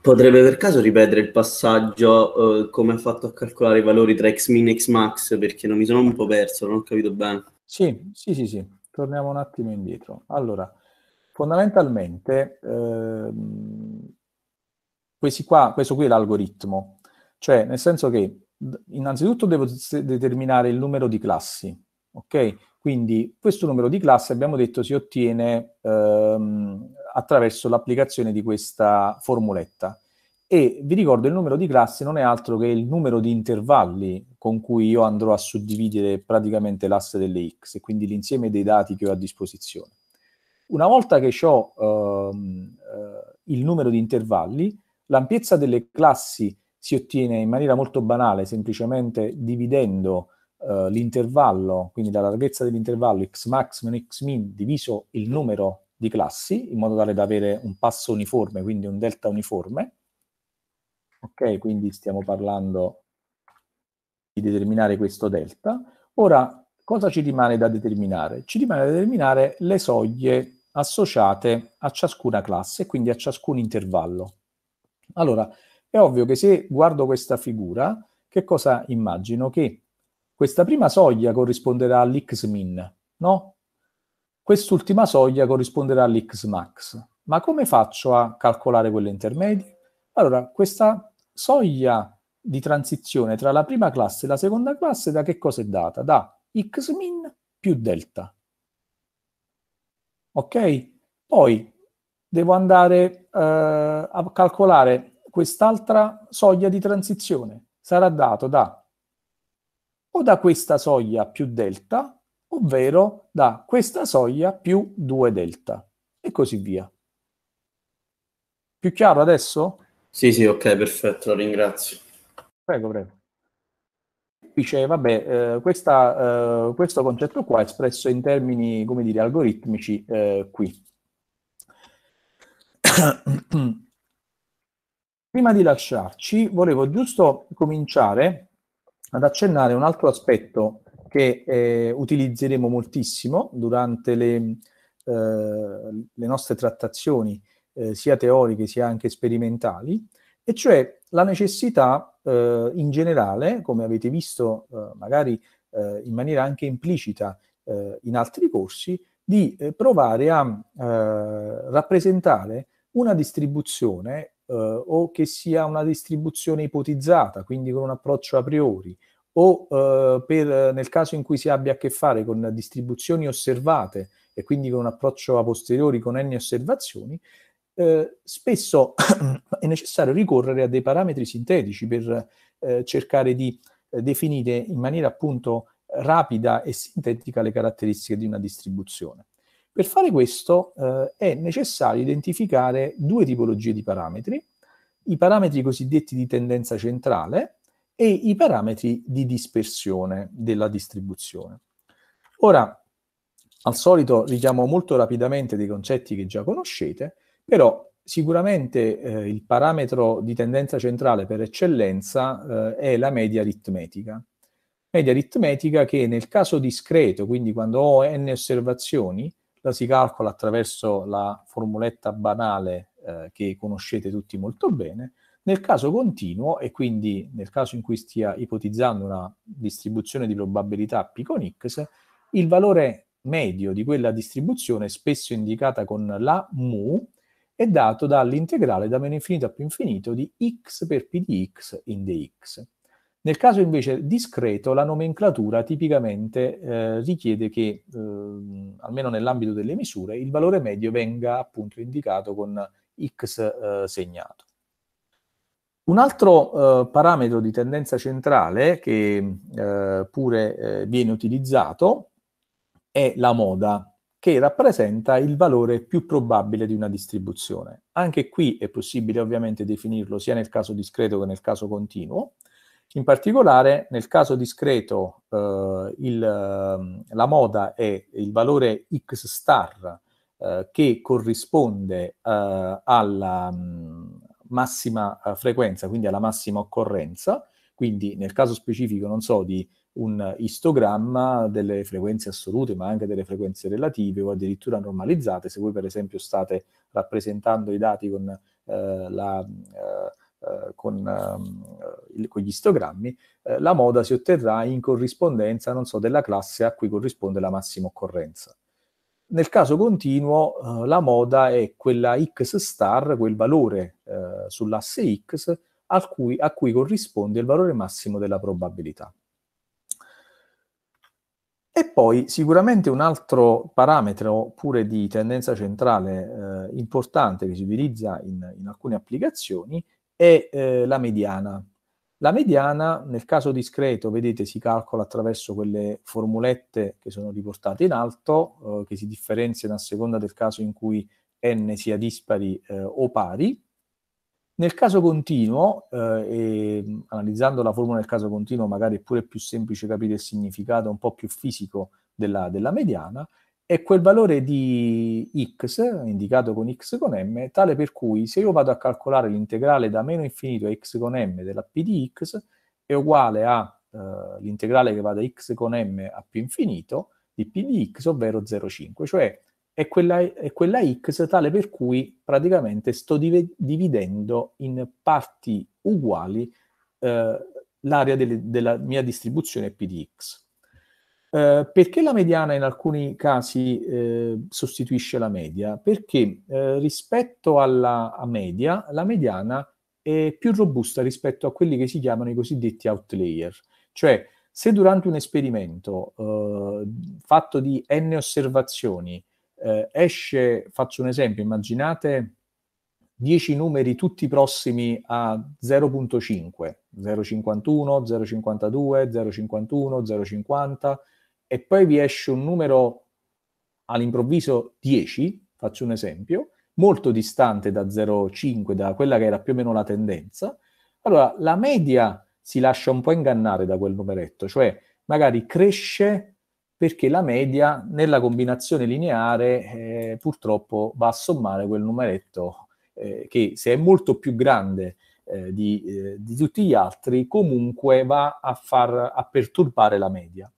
potrebbe per caso ripetere il passaggio eh, come ha fatto a calcolare i valori tra xmin e xmax? Perché non mi sono un po' perso, non ho capito bene. Sì, sì, sì, sì. Torniamo un attimo indietro. Allora, Fondamentalmente, ehm, qua, questo qui è l'algoritmo, cioè nel senso che innanzitutto devo determinare il numero di classi, ok? Quindi questo numero di classi abbiamo detto si ottiene ehm, attraverso l'applicazione di questa formuletta. E vi ricordo il numero di classi non è altro che il numero di intervalli con cui io andrò a suddividere praticamente l'asse delle x, e quindi l'insieme dei dati che ho a disposizione. Una volta che ho ehm, eh, il numero di intervalli, l'ampiezza delle classi si ottiene in maniera molto banale, semplicemente dividendo eh, l'intervallo, quindi la larghezza dell'intervallo x max meno x min diviso il numero di classi, in modo tale da avere un passo uniforme, quindi un delta uniforme. Ok, quindi stiamo parlando di determinare questo delta. Ora, cosa ci rimane da determinare? Ci rimane da determinare le soglie associate a ciascuna classe, quindi a ciascun intervallo. Allora, è ovvio che se guardo questa figura, che cosa immagino? Che questa prima soglia corrisponderà all'xmin, no? Quest'ultima soglia corrisponderà all'xmax. Ma come faccio a calcolare quelle intermedie? Allora, questa soglia di transizione tra la prima classe e la seconda classe da che cosa è data? Da xmin più delta ok? Poi devo andare eh, a calcolare quest'altra soglia di transizione. Sarà dato da o da questa soglia più delta, ovvero da questa soglia più 2 delta, e così via. Più chiaro adesso? Sì, sì, ok, perfetto, ringrazio. Prego, prego dice, vabbè, eh, questa, eh, questo concetto qua è espresso in termini, come dire, algoritmici eh, qui. Prima di lasciarci, volevo giusto cominciare ad accennare un altro aspetto che eh, utilizzeremo moltissimo durante le, eh, le nostre trattazioni, eh, sia teoriche sia anche sperimentali, e cioè la necessità eh, in generale, come avete visto eh, magari eh, in maniera anche implicita eh, in altri corsi, di eh, provare a eh, rappresentare una distribuzione o che sia una distribuzione ipotizzata, quindi con un approccio a priori, o per, nel caso in cui si abbia a che fare con distribuzioni osservate e quindi con un approccio a posteriori con n osservazioni, eh, spesso è necessario ricorrere a dei parametri sintetici per eh, cercare di eh, definire in maniera appunto rapida e sintetica le caratteristiche di una distribuzione. Per fare questo eh, è necessario identificare due tipologie di parametri, i parametri cosiddetti di tendenza centrale e i parametri di dispersione della distribuzione. Ora, al solito richiamo molto rapidamente dei concetti che già conoscete, però sicuramente eh, il parametro di tendenza centrale per eccellenza eh, è la media aritmetica. Media aritmetica che nel caso discreto, quindi quando ho n osservazioni, la si calcola attraverso la formuletta banale eh, che conoscete tutti molto bene, nel caso continuo, e quindi nel caso in cui stia ipotizzando una distribuzione di probabilità P con X, il valore medio di quella distribuzione, spesso indicata con la mu, è dato dall'integrale da meno infinito a più infinito di x per p di x in dx. Nel caso invece discreto, la nomenclatura tipicamente eh, richiede che, eh, almeno nell'ambito delle misure, il valore medio venga appunto indicato con x eh, segnato. Un altro eh, parametro di tendenza centrale che eh, pure eh, viene utilizzato è la moda che rappresenta il valore più probabile di una distribuzione. Anche qui è possibile ovviamente definirlo sia nel caso discreto che nel caso continuo. In particolare nel caso discreto eh, il, ehm, la moda è il valore x star eh, che corrisponde eh, alla mh, mm, massima eh, frequenza, quindi alla massima occorrenza. Quindi nel caso specifico, non so, di un istogramma delle frequenze assolute, ma anche delle frequenze relative o addirittura normalizzate. Se voi, per esempio, state rappresentando i dati con, eh, la, eh, eh con, eh, il, con gli istogrammi, eh, la moda si otterrà in corrispondenza, non so, della classe a cui corrisponde la massima occorrenza. Nel caso continuo, eh, la moda è quella x star, quel valore sull'asse x, a cui, a cui corrisponde il valore massimo della probabilità. E poi sicuramente un altro parametro pure di tendenza centrale eh, importante che si utilizza in, in alcune applicazioni è eh, la mediana. La mediana nel caso discreto, vedete, si calcola attraverso quelle formulette che sono riportate in alto, eh, che si differenziano a seconda del caso in cui n sia dispari eh, o pari, nel caso continuo, eh, analizzando la formula del caso continuo, magari è pure più semplice capire il significato un po' più fisico della, della mediana, è quel valore di x, indicato con x con m, tale per cui se io vado a calcolare l'integrale da meno infinito a x con m della p di x, è uguale all'integrale eh, che va da x con m a più infinito di p di x, ovvero 0,5, cioè è quella, è quella x tale per cui praticamente sto div- dividendo in parti uguali eh, l'area delle, della mia distribuzione p di x. Eh, perché la mediana in alcuni casi eh, sostituisce la media? Perché eh, rispetto alla media, la mediana è più robusta rispetto a quelli che si chiamano i cosiddetti outlier, cioè se durante un esperimento eh, fatto di n osservazioni eh, esce, faccio un esempio, immaginate 10 numeri tutti prossimi a 0.5, 0.51, 0.52, 0.51, 0.50 e poi vi esce un numero all'improvviso 10, faccio un esempio, molto distante da 0,5, da quella che era più o meno la tendenza, allora la media si lascia un po' ingannare da quel numeretto, cioè magari cresce perché la media nella combinazione lineare eh, purtroppo va a sommare quel numeretto eh, che se è molto più grande eh, di, eh, di, tutti gli altri comunque va a, far, a perturbare la media.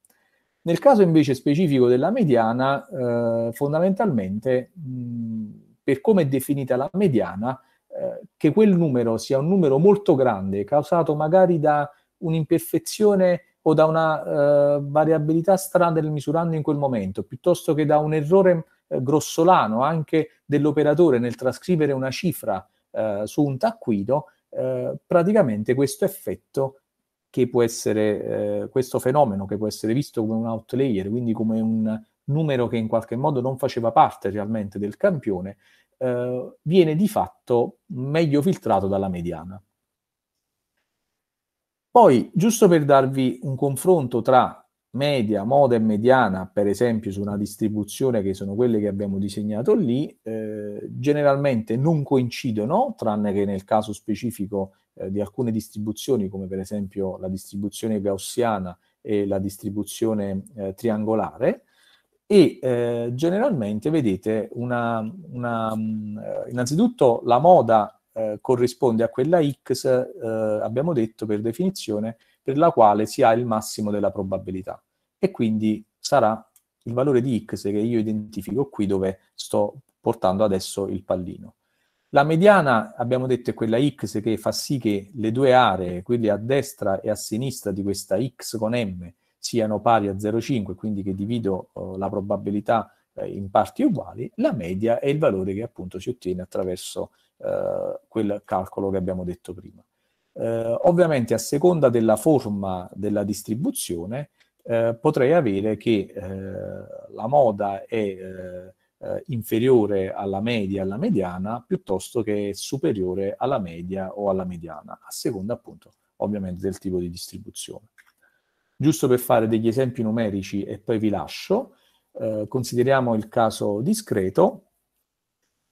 Nel caso invece specifico della mediana, eh, fondamentalmente mh, per come è definita la mediana, eh, che quel numero sia un numero molto grande, causato magari da un'imperfezione o da una eh, variabilità strana del misurando in quel momento, piuttosto che da un errore eh, grossolano anche dell'operatore nel trascrivere una cifra eh, su un taccuino, eh, praticamente questo effetto che può essere, eh, questo fenomeno che può essere visto come un outlayer, quindi come un numero che in qualche modo non faceva parte realmente del campione, eh, viene di fatto meglio filtrato dalla mediana. Poi, giusto per darvi un confronto tra media, moda e mediana, per esempio su una distribuzione che sono quelle che abbiamo disegnato lì, eh, generalmente non coincidono, tranne che nel caso specifico eh, di alcune distribuzioni, come per esempio la distribuzione gaussiana e la distribuzione eh, triangolare, e eh, generalmente vedete una, una, mm, eh, innanzitutto la moda eh, corrisponde a quella x, eh, abbiamo detto per definizione, per la quale si ha il massimo della probabilità. E quindi sarà il valore di x che io identifico qui dove sto portando adesso il pallino. La mediana, abbiamo detto, è quella x che fa sì che le due aree, quelle a destra e a sinistra di questa x con m, siano pari a 0,5, quindi che divido eh, la probabilità eh, in parti uguali. La media è il valore che appunto si ottiene attraverso eh, quel calcolo che abbiamo detto prima. Eh, ovviamente a seconda della forma della distribuzione eh, potrei avere che eh, la moda è eh, eh, inferiore alla media e alla mediana piuttosto che superiore alla media o alla mediana, a seconda appunto ovviamente del tipo di distribuzione. Giusto per fare degli esempi numerici e poi vi lascio, consideriamo il caso discreto,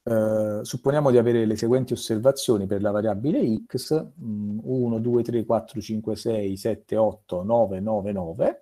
eh, supponiamo di avere le seguenti osservazioni per la variabile x, mh, 1, 2, 3, 4, 5, 6, 7, 8, 9, 9, 9.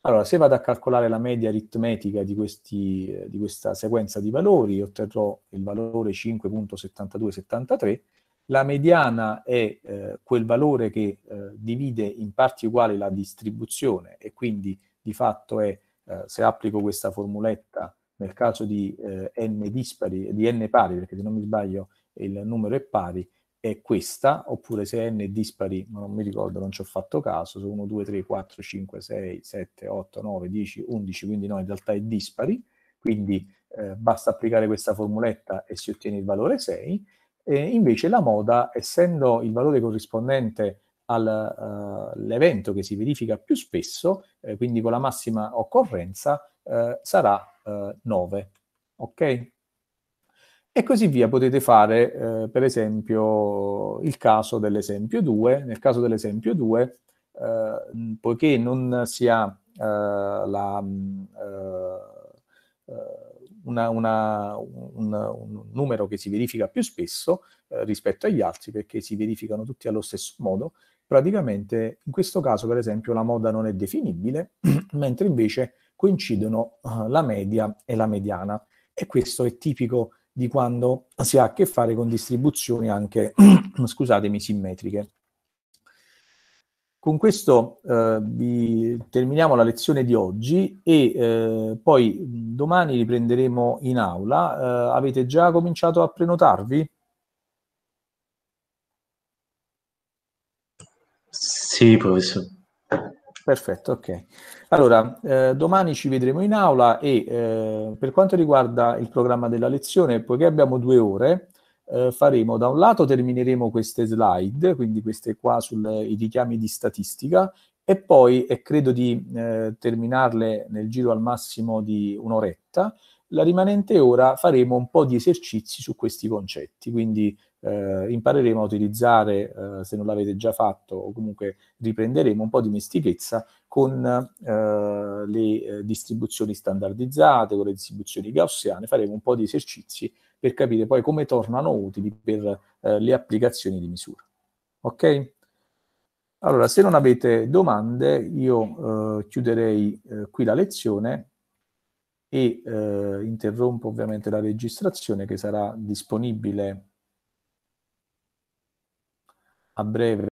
Allora, se vado a calcolare la media aritmetica di, questi, eh, di questa sequenza di valori, otterrò il valore 5.7273, la mediana è eh, quel valore che eh, divide in parti uguali la distribuzione e quindi di fatto è, eh, se applico questa formuletta, nel caso di eh, n dispari, di n pari, perché se non mi sbaglio il numero è pari, è questa, oppure se n dispari, non mi ricordo, non ci ho fatto caso, sono 1, 2, 3, 4, 5, 6, 7, 8, 9, 10, 11, quindi no, in realtà è dispari, quindi eh, basta applicare questa formuletta e si ottiene il valore 6, e invece la moda, essendo il valore corrispondente all'evento eh, uh, che si verifica più spesso, eh, quindi con la massima occorrenza, eh, sarà 9. Eh, ok? E così via potete fare, eh, per esempio, il caso dell'esempio 2. Nel caso dell'esempio 2, poiché non si ha la, mm, una, una, un, un, numero che si verifica più spesso eh, rispetto agli altri perché si verificano tutti allo stesso modo, praticamente in questo caso per esempio la moda non è definibile, mentre invece coincidono uh, la media e la mediana. E questo è tipico di quando si ha a che fare con distribuzioni anche, scusatemi, simmetriche. Con questo eh, terminiamo la lezione di oggi e eh, poi domani riprenderemo in aula. Eh, avete già cominciato a prenotarvi? Sì, professore. Perfetto, ok. Allora, eh, domani ci vedremo in aula e eh, per quanto riguarda il programma della lezione, poiché abbiamo due ore, eh, faremo da un lato termineremo queste slide, quindi queste qua sui richiami di statistica, e poi credo di eh, terminarle nel giro al massimo di un'oretta la rimanente ora faremo un po' di esercizi su questi concetti, quindi eh, impareremo a utilizzare, eh, se non l'avete già fatto, o comunque riprenderemo un po' di mestichezza con eh, le eh, distribuzioni standardizzate, con le distribuzioni gaussiane, faremo un po' di esercizi per capire poi come tornano utili per eh, le applicazioni di misura. Ok? Allora, se non avete domande, io eh, chiuderei qui la lezione e eh, interrompo ovviamente la registrazione che sarà disponibile a breve